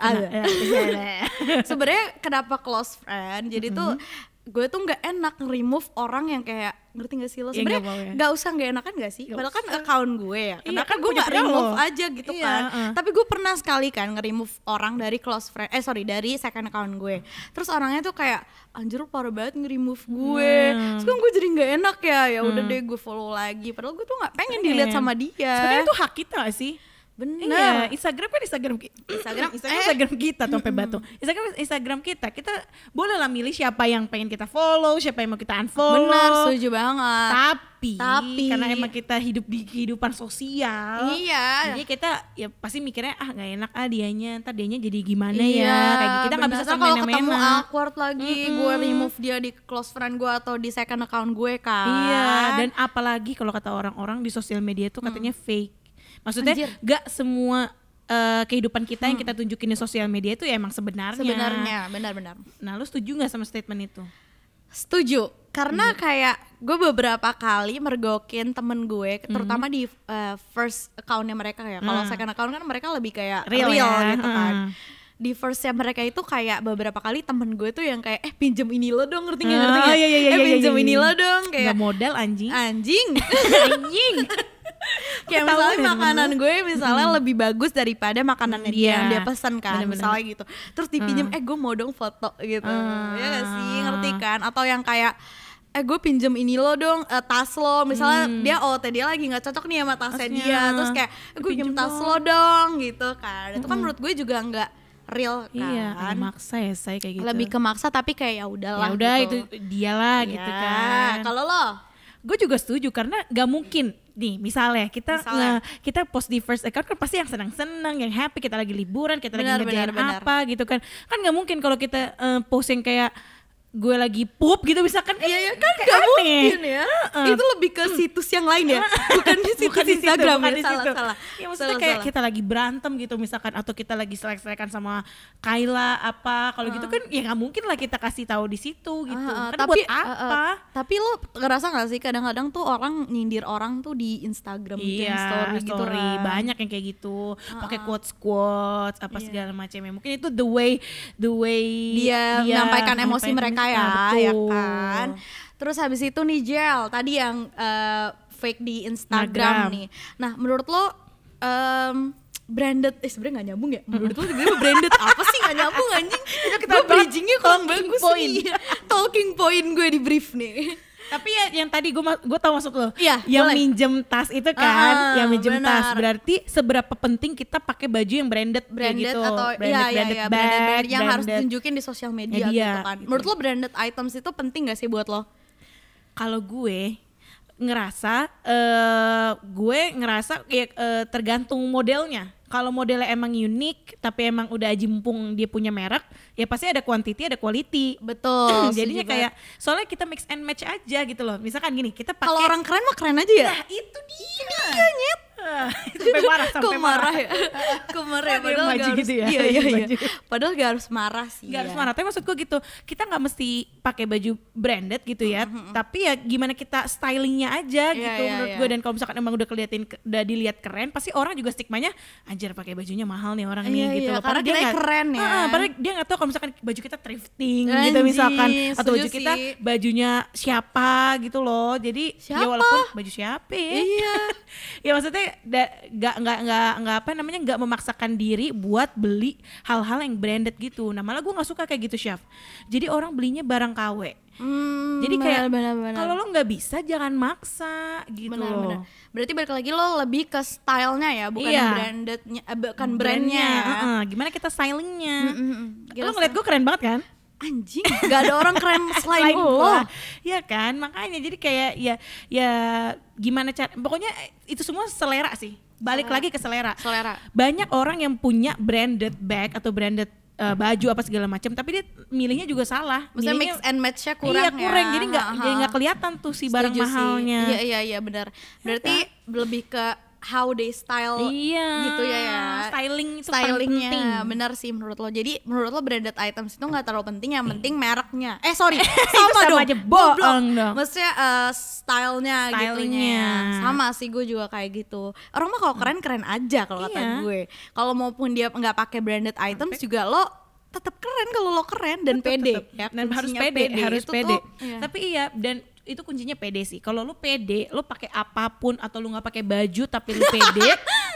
Nah, ada iya. sebenarnya kenapa close friend jadi mm -hmm. tuh mm-hmm. gue tuh nggak enak remove orang yang kayak ngerti gak sih lo iya, sebenarnya nggak ya, usah nggak enakan gak sih gak padahal kan usah. kan account gue ya iya, karena iya, kan, kan gue nggak remove lo. aja gitu iya, kan uh. tapi gue pernah sekali kan nge-remove orang dari close friend eh sorry dari second account gue terus orangnya tuh kayak anjir parah banget nge-remove gue hmm. terus kan gue jadi nggak enak ya ya udah hmm. deh gue follow lagi padahal gue tuh nggak pengen, pengen dilihat sama dia sebenarnya itu hak kita gak sih Benar. Iya, Instagram kan Instagram Instagram Instagram, kan eh. Instagram kita sampai Batu. Instagram Instagram kita. Kita bolehlah milih siapa yang pengen kita follow, siapa yang mau kita unfollow. Benar, setuju banget. Tapi, Tapi karena emang kita hidup di kehidupan sosial. Iya. Jadi kita ya pasti mikirnya ah nggak enak ah dianya, ntar dianya jadi gimana ya? iya, ya. Kayak gitu. kita nggak bisa sama kalau ketemu awkward lagi, mm -hmm. gue remove dia di close friend gue atau di second account gue kan. Iya, dan apalagi kalau kata orang-orang di sosial media tuh katanya mm. fake Maksudnya Anjir. gak semua uh, kehidupan kita hmm. yang kita tunjukin di sosial media itu ya emang sebenarnya. Sebenarnya, benar-benar. Nah, lu setuju nggak sama statement itu? Setuju, karena hmm. kayak gue beberapa kali mergokin temen gue, terutama hmm. di uh, first accountnya mereka ya. Kalau hmm. second account kan mereka lebih kayak real, real ya. gitu kan. Hmm. Di firstnya mereka itu kayak beberapa kali temen gue tuh yang kayak eh pinjem ini lo dong ngerti gak ngerti ah, gak? Iya, iya, eh iya, pinjem ini lo dong kayak. Gak modal anjing. Anjing. anjing. kayak misalnya makanan gue misalnya hmm. lebih bagus daripada makanan hmm, dia yang dia pesan kan bener -bener. misalnya gitu terus dipinjam hmm. eh gue mau dong foto gitu hmm. ya gak sih ngerti kan atau yang kayak eh gue pinjem ini lo dong uh, tas lo misalnya hmm. dia oh tadi dia lagi nggak cocok nih sama tasnya, Asnya. dia terus kayak eh, gue pinjem tas lo dong gitu kan itu kan hmm. menurut gue juga nggak real iya, kan. Iya, maksa ya saya kayak gitu. Lebih ke maksa tapi kayak ya udahlah. Ya udah gitu. itu dialah ya. gitu iya. kan. Kalau lo gue juga setuju karena gak mungkin nih misalnya kita misalnya. Nge, kita post di first account kan pasti yang senang-senang yang happy kita lagi liburan kita bener, lagi ngerjain apa bener. apa gitu kan kan gak mungkin kalau kita uh, eh, posting kayak gue lagi pup gitu misalkan iya, iya, kan iya, ya kan gak mungkin ya uh. itu lebih ke situs yang lain ya bukan di situs di Instagram bukan ya di salah situ. salah ya maksudnya salah, kayak salah. kita lagi berantem gitu misalkan atau kita lagi selek-selekan sama Kaila apa kalau uh. gitu kan ya nggak mungkin lah kita kasih tahu di situ gitu uh, uh, kan tapi, buat apa uh, uh, tapi lo ngerasa gak sih kadang-kadang tuh orang nyindir orang tuh di Instagram iya, story, gitu story gitu kan. lah. banyak yang kayak gitu uh, pakai quotes quotes apa yeah. segala macamnya mungkin itu the way the way dia, dia menyampaikan emosi mereka cinta ya, nah, ya kan. Terus habis itu nih gel tadi yang uh, fake di Instagram, Instagram nih. Nah, menurut lo um, branded eh sebenarnya gak nyambung ya menurut lo sebenarnya branded apa sih gak nyambung anjing kita bridgingnya kurang bagus point nih. talking point gue di brief nih tapi ya yang tadi gue gue tau maksud lo. Iya. Yang boleh. minjem tas itu kan, uh, yang minjem benar. tas berarti seberapa penting kita pakai baju yang branded, branded gitu. atau iya, branded, iya, branded, iya, iya, branded, bag, branded, branded yang branded. harus tunjukin di sosial media, media gitu kan. Gitu. Menurut lo branded items itu penting gak sih buat lo? Kalau gue ngerasa uh, gue ngerasa kayak uh, eh, tergantung modelnya kalau modelnya emang unik tapi emang udah aji dia punya merek ya pasti ada quantity ada quality betul jadinya kayak soalnya kita mix and match aja gitu loh misalkan gini kita pakai kalau orang keren mah keren aja ya nah itu dia dia nyet sampai marah sampai Kok marah, marah ya Kok marah ya padahal gak harus gitu ya? iya iya iya padahal gak harus marah sih gak ya. harus marah tapi maksud gue gitu kita nggak mesti pakai baju branded gitu ya mm-hmm. tapi ya gimana kita stylingnya aja yeah, gitu yeah, menurut yeah. gue dan kalau misalkan emang udah keliatin udah dilihat keren pasti orang juga stigmanya anjir pakai bajunya mahal nih orang yeah, nih iya, gitu yeah, Padahal karena dia gak, keren ya uh, padahal dia nggak tahu kalau misalkan baju kita thrifting Anji, gitu misalkan atau baju kita sih. bajunya siapa gitu loh jadi ya siapa? ya walaupun baju siapa ya? iya ya maksudnya gak nggak nggak nggak nggak apa namanya nggak memaksakan diri buat beli hal-hal yang branded gitu nah malah gue nggak suka kayak gitu chef jadi orang belinya barang KW Hmm, Jadi kayak kalau lo nggak bisa jangan maksa gitu. Benar, loh. benar. Berarti balik lagi lo lebih ke stylenya ya, bukan iya. brandednya, eh, bukan brandnya. brandnya. Uh -uh. Gimana kita stylingnya? Mm -mm. lo gitu ngeliat gue keren banget kan? anjing nggak ada orang keren selain gua. ya kan makanya jadi kayak ya ya gimana cara pokoknya itu semua selera sih balik selera. lagi ke selera selera banyak orang yang punya branded bag atau branded uh, baju apa segala macam tapi dia milihnya juga salah Misalnya milihnya, mix and matchnya kurang iya ya. kurang ya. jadi nggak jadi nggak kelihatan tuh si barang Setuju mahalnya iya iya iya benar iya berarti ya. lebih ke how they style iya, gitu ya ya styling itu stylingnya penting. bener sih menurut lo jadi menurut lo branded items itu nggak terlalu penting yang iya. penting mereknya eh sorry sama, sama dong aja bohong dong maksudnya uh, stylenya gitunya sama sih gue juga kayak gitu orang mah kalau hmm. keren keren aja kalau iya. gue kalau maupun dia nggak pakai branded items okay. juga lo tetap keren kalau lo keren dan tetep, pede tetep. ya dan harus pede, pede harus itu pede tuh, iya. tapi iya dan itu kuncinya pede sih. Kalau lu pede, lu pakai apapun atau lu nggak pakai baju tapi lu pede,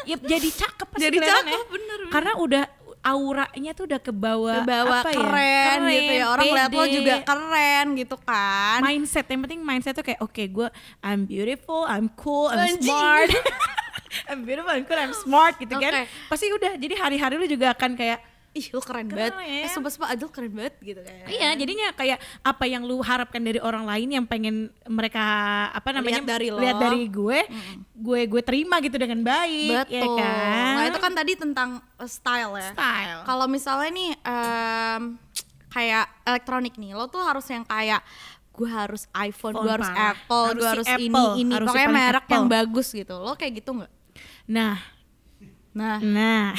ya jadi cakep pasti Jadi cakep, ya. bener, bener. Karena udah auranya tuh udah ke bawah apa ya? keren, ya? keren gitu ya orang lihat lo juga keren gitu kan mindset yang penting mindset tuh kayak oke okay, gue I'm beautiful I'm cool I'm Anjing. smart I'm beautiful I'm cool I'm smart gitu okay. kan pasti udah jadi hari-hari lu juga akan kayak ih lu keren, keren banget ya. eh sumpah sumpah Adul keren banget gitu kan iya jadinya kayak apa yang lu harapkan dari orang lain yang pengen mereka apa namanya lihat dari lo lihat dari gue hmm. gue gue terima gitu dengan baik ya betul ya kan? nah itu kan tadi tentang eh, style ya style kalau misalnya nih um, kayak elektronik nih lo tuh harus yang kayak gue harus iPhone, gue harus Apple, gue harus si Apple, ini ini harus pokoknya merek Apple. yang bagus gitu. Lo kayak gitu nggak? Nah, Nah, nah,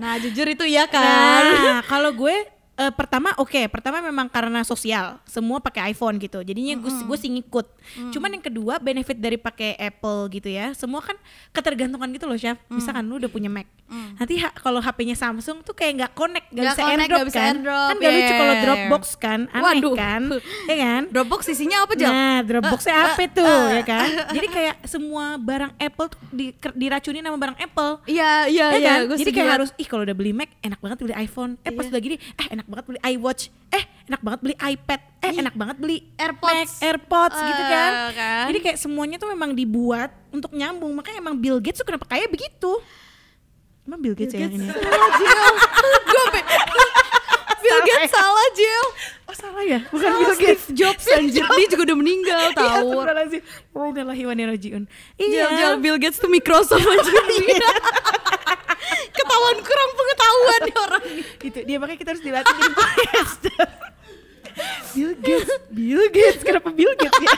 nah jujur itu iya kan. Nah, kalau gue uh, pertama oke okay, pertama memang karena sosial semua pakai iPhone gitu jadinya gue mm-hmm. gue sih ngikut mm. cuman yang kedua benefit dari pakai Apple gitu ya semua kan ketergantungan gitu loh chef mm. misalkan lu udah punya Mac mm. nanti ha- kalau HP-nya Samsung tuh kayak nggak connect nggak bisa connect, airdrop gak bisa kan airdrop, kan gak lucu kalau Dropbox kan aneh Waduh. kan ya kan Dropbox isinya apa jam nah Dropboxnya uh, apa uh, tuh uh, ya kan jadi kayak semua barang Apple tuh di, diracunin sama barang Apple iya iya ya iya kan? jadi kayak harus ih kalau udah beli Mac enak banget udah iPhone eh yeah. pas iya. udah gini eh enak enak banget beli iWatch eh enak banget beli iPad eh iya. enak banget beli AirPods Mac, AirPods uh, gitu eh, kan. kan jadi kayak semuanya tuh memang dibuat untuk nyambung makanya emang Bill Gates tuh kenapa kayak begitu emang Bill Gates, Bill Gates ya yang ini gue Bill Gates ya? salah Jill oh salah ya bukan salah Bill Gates Steve Jobs anjir dia juga udah meninggal tahu ya, astagfirullahaladzim wa inna lillahi wa Iya Jill Bill Gates tuh Microsoft anjir iya ketahuan kurang pengetahuan di orang itu dia makanya kita harus dilatih di Bill Gates Bill Gates kenapa Bill Gates ya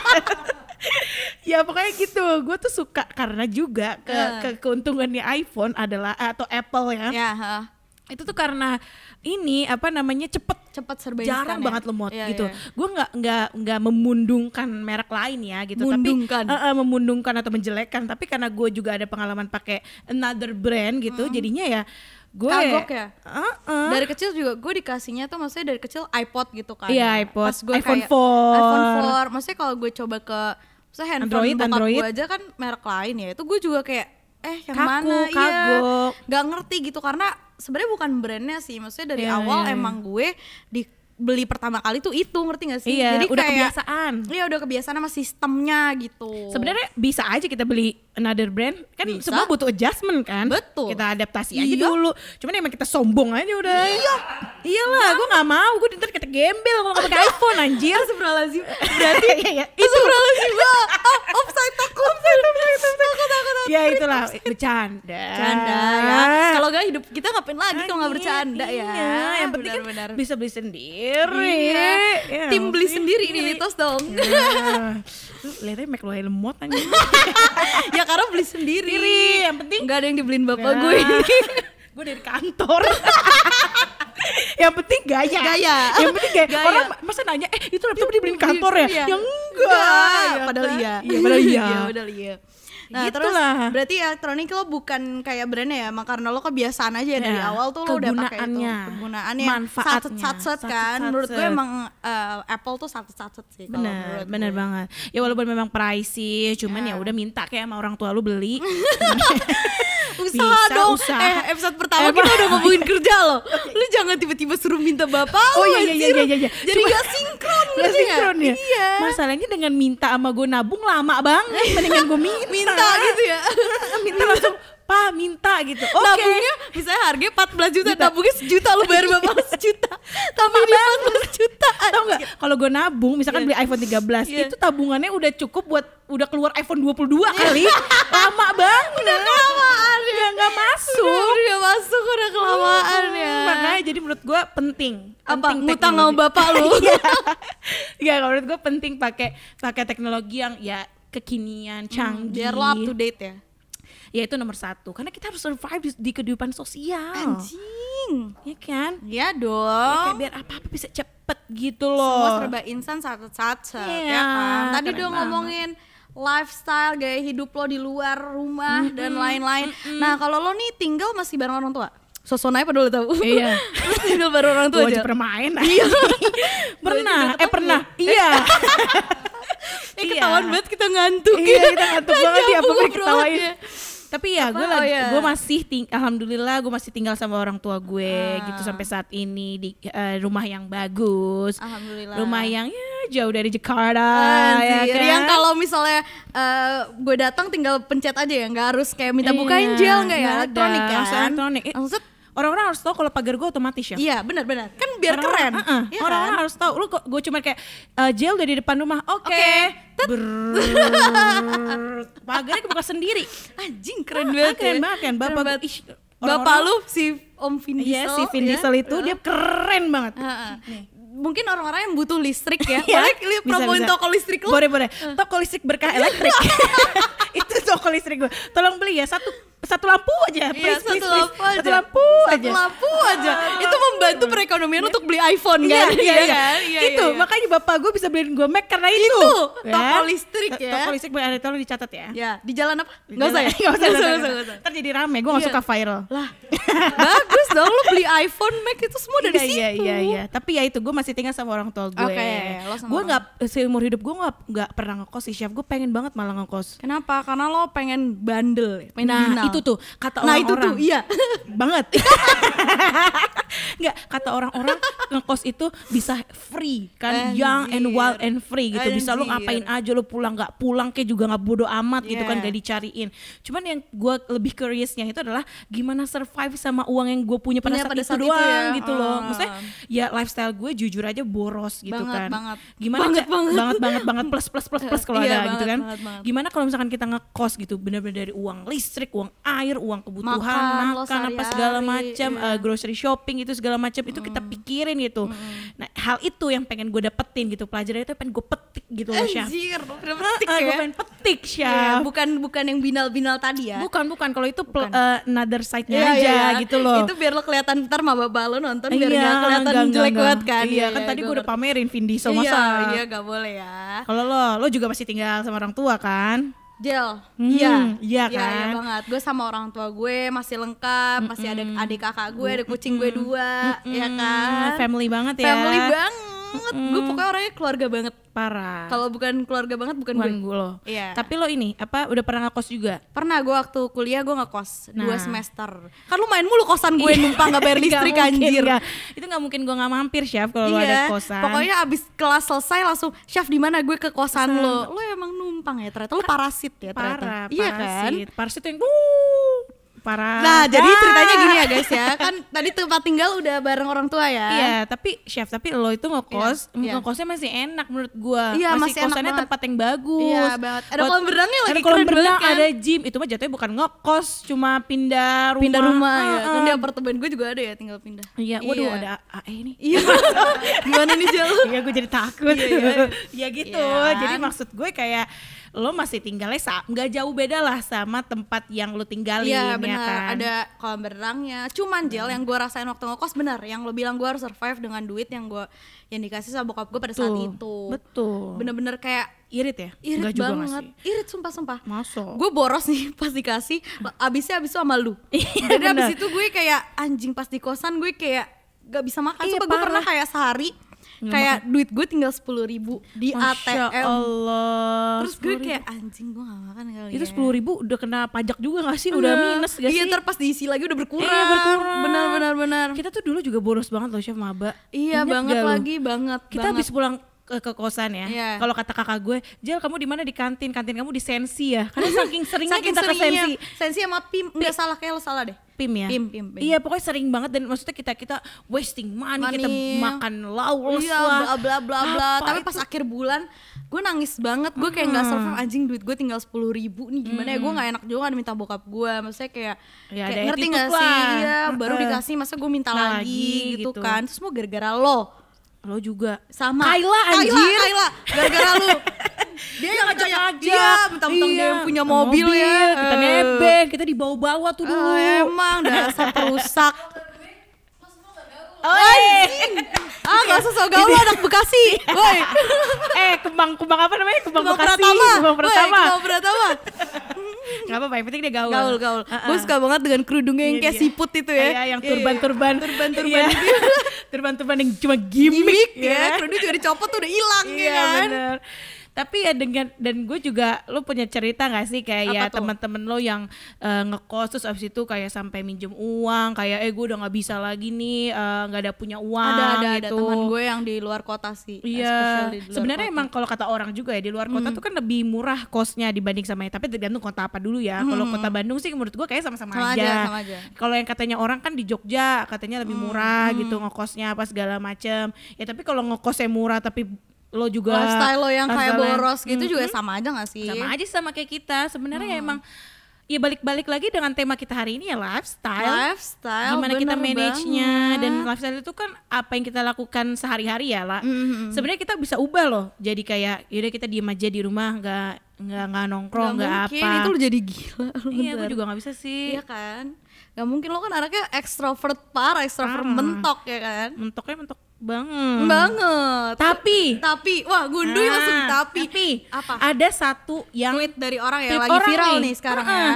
ya pokoknya gitu gue tuh suka karena juga ke, yeah. ke keuntungannya iPhone adalah atau Apple ya yeah, huh itu tuh karena ini apa namanya cepet cepet serba jarang ya? banget lemot ya, gitu. Iya, ya. Gue nggak nggak nggak memundungkan merek lain ya gitu. Mundungkan. Tapi uh, uh, memundungkan atau menjelekkan. Tapi karena gue juga ada pengalaman pakai another brand gitu, hmm. jadinya ya gue kagok ya. Uh -uh. Dari kecil juga gue dikasihnya tuh maksudnya dari kecil iPod gitu kan. Iya iPod. Pas gue iPhone kayak, 4. iPhone 4. Maksudnya kalau gue coba ke saya handphone Android, Android. gue aja kan merek lain ya. Itu gue juga kayak eh yang Kaku, mana iya. kagok. iya. nggak ngerti gitu karena sebenarnya bukan brandnya sih maksudnya dari yeah, awal yeah, iya. emang gue di beli pertama kali tuh itu ngerti gak sih? Iya, Jadi udah kayak, kebiasaan. Iya udah kebiasaan sama sistemnya gitu. Sebenarnya bisa aja kita beli another brand, kan bisa. semua butuh adjustment kan? Betul. Kita adaptasi iya. aja dulu. Cuman emang kita sombong aja udah. Iya. Iyalah, iya. gue nggak mau, gue ntar kita gembel kalau nggak pakai iPhone anjir. Astagfirullahaladzim. Berarti ya, ya. itu Astagfirullahaladzim. Oh, offside takut. Offside takut. takut. Ya itulah bercanda. Bercanda ya. Kalau gak hidup kita ngapain lagi kalau nggak bercanda iya, ya. Yang penting kan bisa beli sendiri sendiri. Iya. Ya, Tim beli sendiri ini Litos dong. Ya. Lu lihatnya Mac lo lemot anjing. ya karena beli sendiri. Diri, yang penting nggak ada yang dibeliin bapak gue ini. gue dari kantor. yang penting gaya. Gaya. Yang penting gaya. gaya. Orang masa nanya, eh itu laptop dibeliin kantor ya? Iya. Ya, enggak. enggak. padahal iya. Iya, padahal iya. Iya, padahal iya. Nah, gitu terus berarti elektronik lo bukan kayak brandnya ya, Emang karena lo kebiasaan aja yeah. dari awal tuh lo udah pakai itu. Kegunaannya, manfaatnya, satset-satset kan. Satset. Menurut gue emang uh, Apple tuh satset-satset sih. Bener, bener banget. Ya walaupun memang pricey, cuman yeah. ya udah minta kayak sama orang tua lo beli. usaha bisa, dong. Usaha. Eh, episode pertama emang. kita udah ngomongin kerja loh. Lu jangan tiba-tiba suruh minta bapak Oh iya iya iya iya. iya. Jadi Cuma, gak sinkron gak sinkron ya. Iya. Masalahnya dengan minta sama gue nabung lama banget. Mendingan gue minta. minta minta ya. gitu ya minta langsung pak minta gitu oke okay. nabungnya misalnya harganya 14 juta, juta. nabungnya sejuta lu bayar berapa sejuta tapi dia 14 juta tau gak kalau gue nabung misalkan yeah. beli iya. iPhone 13 yeah. itu tabungannya udah cukup buat udah keluar iPhone 22 yeah. Iya. kali lama banget udah kelamaan ya gak masuk udah, udah masuk udah kelamaan hmm, ya makanya jadi menurut gue penting apa penting ngutang sama bapak lu ya kalau menurut gue penting pakai pakai teknologi yang ya kekinian, hmm, canggih. Hmm, biar lo up to date ya. Ya itu nomor satu, karena kita harus survive di, di kehidupan sosial. Anjing. Ya kan? Iya dong. Ya, kayak biar apa-apa bisa cepet gitu loh. Semua serba instan saat-saat yeah, ya iya, kan. Tadi udah ngomongin lifestyle, gaya hidup lo di luar rumah mm -hmm. dan lain-lain. Mm -hmm. Nah, kalau lo nih tinggal masih bareng orang tua? naik pada lo tau iya tinggal bareng orang tua aja, aja. pernah iya pernah eh pernah iya eh ketahuan banget kita ngantuk iya kita ngantuk banget ya apa gue ketawain ya. tapi ya gue oh, ya. gue masih ting alhamdulillah gue masih tinggal sama orang tua gue ah. gitu sampai saat ini di uh, rumah yang bagus alhamdulillah rumah yang ya jauh dari Jakarta ah, ya kan? yang kalau misalnya uh, eh, gue datang tinggal pencet aja ya nggak harus kayak minta iya, bukain gel nggak ya elektronik kan elektronik orang-orang harus tahu kalau pagar gue otomatis ya iya benar-benar kan biar orang keren iya kan? orang-orang uh -uh. ya kan? harus tahu lu kok gue cuma kayak uh, jail udah di depan rumah oke okay. okay. pagarnya kebuka sendiri anjing keren ah, ya. banget keren banget kan bapak keren orang bapak lu si Om Vin iya, Diesel, si Vin ya? itu uh. dia keren banget. Uh, uh. mungkin orang-orang yang butuh listrik ya. yeah, boleh lihat promoin toko listrik lo. Boleh boleh. Toko listrik berkah elektrik. itu toko listrik gue. Tolong beli ya satu satu lampu aja, iya, please, iya, satu, please, lampu Aja. satu lampu aja, satu lampu aja. itu membantu perekonomian iya. untuk beli iPhone iya, kan, iya, iya, iya, kan? Iya, itu iya, iya. makanya bapak gue bisa beliin gue Mac karena itu. Itu ya. toko listrik ya. Toko listrik boleh ada tolong dicatat ya. Ya di jalan apa? Gak usah ya, gak usah, gak usah, Ntar jadi rame, gue gak suka viral. Lah, bagus dong lo beli iPhone, Mac itu semua dari situ. Iya iya iya. Tapi ya itu gue masih tinggal sama orang tua gue. okay, Gue nggak seumur hidup gue nggak nggak pernah ngekos sih, chef. Gue pengen banget malah ngekos. Kenapa? Karena lo pengen bandel, nah, itu tuh kata orang-orang. Nah, itu tuh iya. Banget. Enggak, kata orang-orang ngekos itu bisa free kan, Anjir. young and wild and free gitu. Anjir. Bisa lu ngapain aja lu pulang nggak pulang kayak juga nggak bodo amat yeah. gitu kan gak iya. dicariin. Cuman yang gue lebih curiousnya itu adalah gimana survive sama uang yang gue punya pada, punya saat, pada saat itu saat doang itu ya. gitu loh. Ah. Maksudnya ya lifestyle gue jujur aja boros gitu banget, kan. Banget. Gimana banget, banget banget banget banget plus plus plus plus kalau iya, ada iya, gitu kan. Banget, banget. Gimana kalau misalkan kita ngekos gitu bener-bener dari uang listrik, uang air, uang kebutuhan, makan, makan apa segala macam, iya. uh, grocery shopping itu segala macam mm. itu kita pikirin gitu. Mm. Nah, hal itu yang pengen gue dapetin gitu. Pelajaran itu pengen gue petik gitu loh, Syah. Anjir, udah petik ya. pengen petik, iya, Syah. Yeah, bukan bukan yang binal-binal tadi ya. Bukan, bukan. Kalau itu bukan. Uh, another side-nya yeah, aja yeah. Iya. gitu loh. Itu biar lo kelihatan ntar mah bapak lo nonton biar yeah, gak kelihatan enggak, jelek banget kan. Iya, iya kan tadi gue udah pamerin Vindi sama Iya, iya gak boleh ya. Kalau lo, lo juga masih tinggal sama orang tua kan? Jel, iya, hmm, iya, iya, iya, iya kan? Iya ya, banget. Gue sama orang tua gue masih lengkap, mm -mm. masih ada adik kakak gue, ada kucing gue dua, mm -mm. ya kan? Family banget ya. Family banget banget mm. gue pokoknya orangnya keluarga banget parah kalau bukan keluarga banget bukan, bukan gue lo iya. tapi lo ini apa udah pernah ngekos juga pernah gue waktu kuliah gue ngekos nah. dua semester kan lu main mulu kosan gue iya. numpang gak bayar listrik gak mungkin, anjir gak. itu nggak mungkin gue nggak mampir chef kalau iya. ada kosan pokoknya abis kelas selesai langsung chef di mana gue ke kosan lo lo emang numpang ya ternyata lo parasit ya ternyata parah, iya parasit. kan parasit yang parah. Nah, jadi ceritanya gini ya ah. guys ya. Kan tadi tempat tinggal udah bareng orang tua ya. Iya, tapi chef, tapi lo itu ngekos, yeah. Iya. ngekosnya masih enak menurut gua. Iya, masih, masih kosannya enak tempat yang bagus. Iya, banget. Ada kolam berenangnya lagi ada kolam berenang, kan? ada gym. Itu mah jatuhnya bukan ngekos, cuma pindah rumah. Pindah rumah iya. ah, ya. Kan ah. di apartemen gue juga ada ya tinggal pindah. Iya, waduh iya. ada AE ini. Iya. Gimana nih Jel? Iya, gua jadi takut. Iya, iya. ya gitu. Iya, kan? Jadi maksud gue kayak lo masih tinggalnya nggak jauh beda lah sama tempat yang lo tinggalin iya, ya, benar. kan? ada kolam berenangnya cuman Jel yang gue rasain waktu ngekos bener yang lo bilang gue harus survive dengan duit yang gue yang dikasih sama bokap gue pada betul, saat itu betul bener-bener kayak irit ya irit Enggak juga banget masih. irit sumpah sumpah masuk gue boros nih pas dikasih abisnya abis itu sama lu iya, jadi abis itu gue kayak anjing pas di kosan gue kayak gak bisa makan iya, gue pernah kayak sehari Nggak kayak duit gue tinggal sepuluh ribu di Masya ATM Allah, terus gue kayak anjing gue gak makan kali itu ya. sepuluh ribu udah kena pajak juga gak sih udah, udah minus gak iya, sih iya terus pas diisi lagi udah berkurang eh, berkurang benar benar benar kita tuh dulu juga boros banget loh chef maba iya Ingat banget lagi lo? banget kita banget. habis pulang ke, ke kosan ya. Yeah. Kalau kata kakak gue, "Jel, kamu di mana di kantin? Kantin kamu di Sensi ya?" Karena saking seringnya saking kita seringnya. ke Sensi. Sensi sama Pim, enggak salah kayak lo salah deh. PIM ya? PIM, PIM, Iya pokoknya sering banget dan maksudnya kita kita wasting money, money. kita makan lauk iya, lah. bla bla bla. bla Tapi itu? pas akhir bulan gue nangis banget, gue kayak nggak hmm. survive anjing duit gue tinggal sepuluh ribu nih gimana hmm. ya gue hmm. nggak enak juga kan minta bokap gue, maksudnya kayak, ya, kayak ngerti nggak sih? Iya, baru dikasih masa gue minta lagi, nah, lagi gitu, gitu kan, terus mau gara-gara lo lo juga sama Kaila anjir Kaila, Kaila. gara-gara lu dia yang ngajak ngajak iya, dia mentang-mentang iya, dia punya mobil, mobil ya kita uh. nebeng kita dibawa-bawa tuh eh, dulu uh, emang dasar perusak Anjing. Ah, gak usah gaul anak Bekasi. Woi. eh, kembang kembang apa namanya? Kembang, kembang Bekasi. Pratama. Kembang pertama. kembang pertama. Gak apa-apa yang penting dia gaul gaul gaul uh -uh. gue suka banget dengan kerudungnya yang iya, kayak iya. siput itu ya iya, yang iya. turban-turban turban-turban itu turban-turban yang cuma gimmick, gimmick ya, ya. kerudung juga dicopot tuh udah hilang ya kan bener tapi ya dengan dan gue juga lo punya cerita gak sih kayak Apa ya teman-teman lo yang uh, ngekos terus abis itu kayak sampai minjem uang kayak eh gue udah nggak bisa lagi nih nggak eh, uh, ada punya uang ada ada gitu. ada teman gue yang di luar kota sih eh, iya sebenarnya emang kalau kata orang juga ya di luar kota hmm. tuh kan lebih murah kosnya dibanding sama tapi tergantung kota apa dulu ya kalau hmm. kota Bandung sih menurut gue kayak sama-sama aja, aja. kalau yang katanya orang kan di Jogja katanya lebih murah hmm. gitu ngekosnya apa segala macem ya tapi kalau ngekosnya murah tapi lo juga lifestyle lo yang kayak boros gitu -hmm. juga sama aja gak sih? Sama aja sama kayak kita. Sebenarnya ya hmm. ya emang ya balik-balik lagi dengan tema kita hari ini ya lifestyle. Lifestyle. Gimana kita manage-nya dan lifestyle itu kan apa yang kita lakukan sehari-hari ya lah. Mm -hmm. Sebenarnya kita bisa ubah loh. Jadi kayak yaudah kita diem aja di rumah nggak nggak nggak nongkrong nggak apa. Mungkin itu lo jadi gila. Iya, aku juga nggak bisa sih. Iya kan Gak mungkin lo kan anaknya ekstrovert parah, ekstrovert ah, mentok ya kan? Mentoknya mentok banget. Banget. Tapi tapi wah Gunduy ah, langsung tapi. Tapi apa? Ada satu yang tweet dari orang yang lagi orang viral nih, nih sekarang ah, ah. ya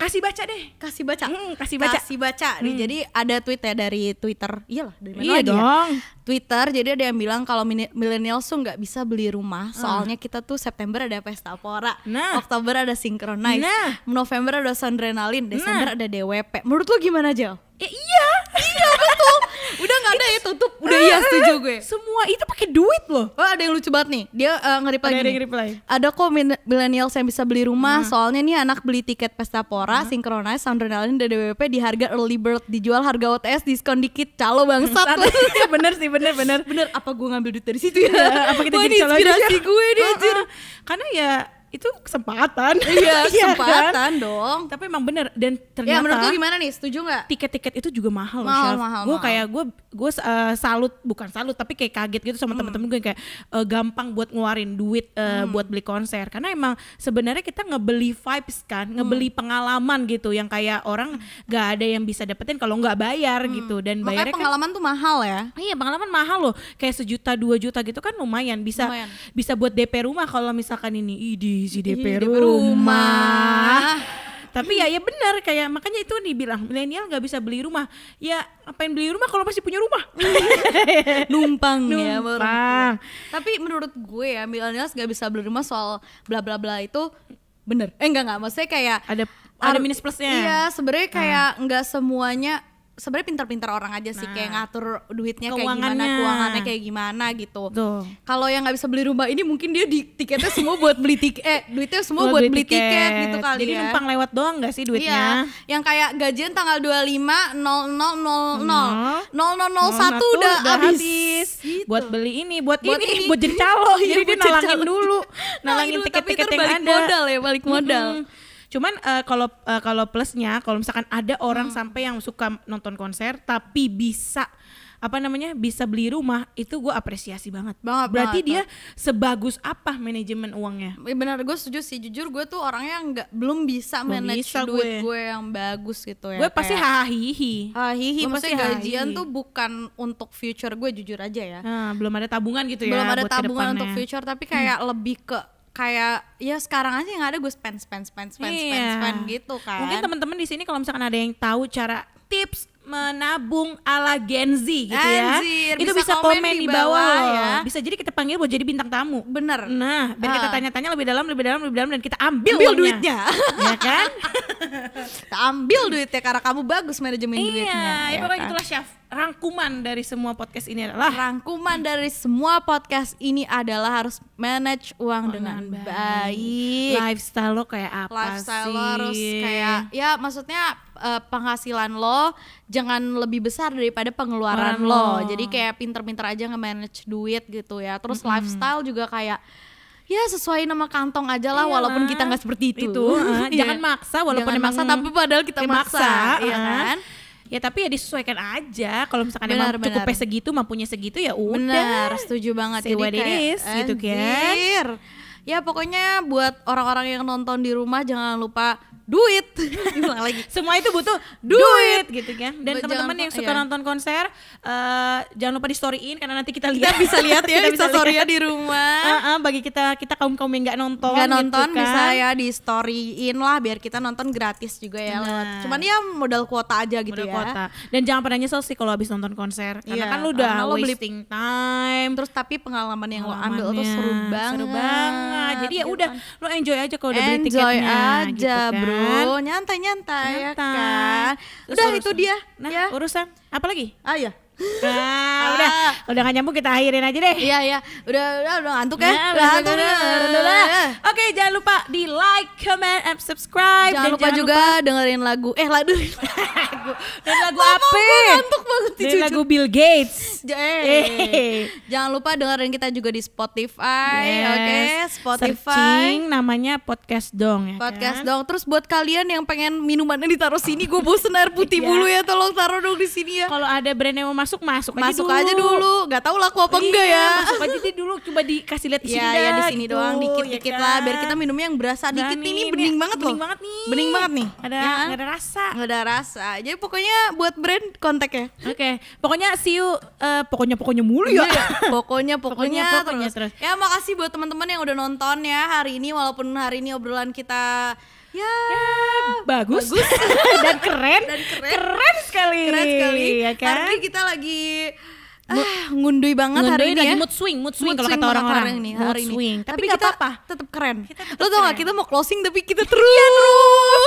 kasih baca deh kasih baca hmm, kasih baca kasih baca nih mm. jadi ada tweet ya dari twitter iyalah dari mana iya lagi ya? dong. ya twitter jadi ada yang bilang kalau milenial tuh nggak bisa beli rumah ah. soalnya kita tuh september ada pesta pora nah. oktober ada synchronize nah. november ada adrenalin desember nah. ada dwp menurut lo gimana Jel? Ya, iya iya betul udah nggak ada ya tutup udah iya setuju gue semua itu pakai duit loh oh ada yang lucu banget nih dia uh, nge-reply ada, nge-reply. ada kok milenial yang bisa beli rumah hmm. soalnya nih anak beli tiket pesta pora hmm. sinkronize soundrenaline dan DWP di harga early bird dijual harga OTS diskon dikit calo bangsat iya, bener sih bener bener bener apa gue ngambil duit dari situ ya iya, apa kita jadi calo inspirasi ya? gue nih karena ya itu kesempatan iya, iya kan? kesempatan kan? dong tapi emang bener dan ternyata ya menurut gue gimana nih setuju nggak tiket-tiket itu juga mahal mahal Chef. mahal gue kayak gue gue uh, salut bukan salut tapi kayak kaget gitu sama hmm. temen-temen gue kayak uh, gampang buat ngeluarin duit uh, hmm. buat beli konser karena emang sebenarnya kita ngebeli vibes kan hmm. ngebeli hmm. pengalaman gitu yang kayak orang gak ada yang bisa dapetin kalau nggak bayar hmm. gitu dan bayar kan pengalaman kan, tuh mahal ya iya pengalaman mahal loh kayak sejuta dua juta gitu kan lumayan bisa lumayan. bisa buat DP rumah kalau misalkan ini idi di DP, DP rumah. rumah. Tapi ya ya benar kayak makanya itu dibilang milenial nggak bisa beli rumah. Ya ngapain beli rumah kalau masih punya rumah? Numpang, Numpang ya Numpang. Tapi menurut gue ya milenial nggak bisa beli rumah soal bla bla bla itu bener. Eh enggak enggak maksudnya kayak ada ada minus plusnya. Iya, sebenarnya kayak ah. nggak ah. semuanya sebenarnya pinter-pinter orang aja sih nah, kayak ngatur duitnya kayak gimana keuangannya kayak gimana gitu kalau yang nggak bisa beli rumah ini mungkin dia di tiketnya semua buat beli tiket eh, duitnya semua buat, buat beli tiket. tiket gitu kali jadi ya. numpang lewat doang nggak sih duitnya iya. yang kayak gajian tanggal 25 lima nol nol nol nol nol nol satu udah habis, habis. Gitu. buat beli ini buat, buat ini, buat jadi calo jadi dia nalangin dulu nalangin nah, gitu. tiket-tiket yang ada modal ya balik modal Cuman uh, kalau uh, kalau plusnya kalau misalkan ada orang hmm. sampai yang suka nonton konser tapi bisa apa namanya bisa beli rumah itu gue apresiasi banget. banget Berarti banget, dia banget. sebagus apa manajemen uangnya? Iya, Benar gue setuju sih. Jujur gue tuh orangnya nggak belum bisa belum manage bisa duit gue. gue yang bagus gitu ya. Gue pasti hahihi. Hahihi. Maksudnya pasti gajian tuh bukan untuk future gue jujur aja ya. Hmm, belum ada tabungan gitu ya. Belum ada tabungan untuk future tapi kayak hmm. lebih ke kayak ya sekarang aja yang ada gue spend spend spend spend iya. spend spend gitu kan mungkin teman-teman di sini kalau misalkan ada yang tahu cara tips menabung ala Gen Z gitu ya, Anjir, ya itu bisa, bisa komen, komen di bawah, di bawah ya. bisa jadi kita panggil buat jadi bintang tamu bener nah biar uh. kita ah. tanya-tanya lebih dalam lebih dalam lebih dalam dan kita ambil, ambil duitnya ya kan kita ambil duitnya karena kamu bagus manajemen iya, duitnya iya ya pokoknya kan? itulah chef rangkuman dari semua podcast ini adalah rangkuman dari semua podcast ini adalah harus manage uang oh, dengan baik. baik. Lifestyle lo kayak apa Lifestyle sih? lo harus kayak ya maksudnya uh, penghasilan lo jangan lebih besar daripada pengeluaran lo. lo. Jadi kayak pinter-pinter aja nge-manage duit gitu ya. Terus -hmm. lifestyle juga kayak ya sesuai nama kantong aja lah Iyalah. walaupun kita nggak seperti itu, itu. Ah, iya. jangan maksa walaupun jangan maksa tapi padahal kita maksa, maksa iya ah. kan ya tapi ya disesuaikan aja kalau misalkan benar, emang cukupnya segitu mampunya segitu ya udah benar setuju banget Say jadi what it is, gitu kan ya pokoknya buat orang-orang yang nonton di rumah jangan lupa duit lagi semua itu butuh duit, gitu kan dan teman-teman yang suka iya. nonton konser uh, jangan lupa di storyin karena nanti kita lihat kita bisa lihat ya kita bisa storyin di rumah uh, uh, bagi kita kita kaum kaum yang nggak nonton nggak gitu nonton gitu kan. bisa ya di storyin lah biar kita nonton gratis juga ya nah. cuman ya modal kuota aja gitu modal ya kuota. dan jangan pernah nyesel sih kalau habis nonton konser karena yeah. kan lu udah lo wasting beli... time terus tapi pengalaman yang lo ambil tuh seru banget seru banget banget. Iya, jadi ya udah gitu kan. lo enjoy aja kalau udah enjoy beli tiketnya aja, gitu kan. bro. Nyantai-nyantai ya kan. udah urusan. itu dia nah, ya. urusan apa lagi? Ah ya Ah, udah, ah. udah gak nyambung kita akhirin aja deh. Iya, iya. Udah, udah, udah ngantuk ya. Nah, udah ngantuk. Iya. Oke, jangan lupa di like, comment, and subscribe. Jangan lupa juga dengerin lagu, eh lagu, dan lagu apa? Ngantuk banget Dan lagu Bill Gates. Eh. jangan lupa dengerin kita juga di Spotify, oke? Spotify. namanya podcast dong ya Podcast kan? dong. Terus buat kalian yang pengen minumannya ditaruh sini, gue bosen air putih bulu iya. ya, tolong taruh dong di sini ya. Kalau ada brand yang mau masuk masuk aja masuk dulu. aja dulu nggak tahu laku apa iya, enggak ya masuk aja dulu coba dikasih lihat di sini ya, ya di sini gitu, doang dikit iya dikit kan? lah biar kan? kita minumnya yang berasa nah, dikit nih, ini bening nih, banget bening banget nih bening banget nih ada ya, gak ada rasa nggak ada rasa jadi pokoknya buat brand kontak ya oke okay. pokoknya see you uh, pokoknya pokoknya mulu ya iya, pokoknya pokoknya, pokoknya, pokoknya terus ya makasih buat teman-teman yang udah nonton ya hari ini walaupun hari ini obrolan kita ya, ya bagus, bagus. dan keren dan keren keren sekali keren sekali ya kan kita lagi ah, ngundui banget ngundui hari ini lagi ya. mood swing mood swing, kalau kata orang-orang ini hari ini swing. tapi, tapi kita apa tetap keren kita tetep lo tau gak kita mau closing tapi kita iya, terus, ya,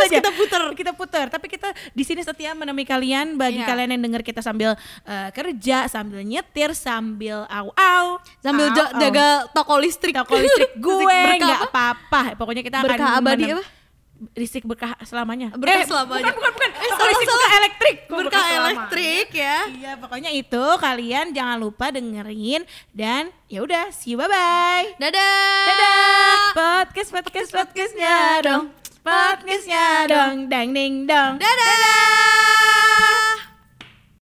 terus kita putar kita putar tapi kita di sini setia menemui kalian bagi yeah. kalian yang dengar kita sambil uh, kerja sambil nyetir sambil au au sambil au, jaga toko listrik toko listrik gue nggak apa-apa pokoknya kita berkah akan abadi apa? listrik berkah selamanya. Berkah eh, selamanya. Bukan, bukan, bukan. Eh, listrik berkah elektrik. Berkah, berkah elektrik ya. Iya, pokoknya itu kalian jangan lupa dengerin dan ya udah, see you bye bye. Dadah. Dadah. Podcast podcast podcastnya dong. Podcastnya dong, dang ding dong. Dadah. Dadah.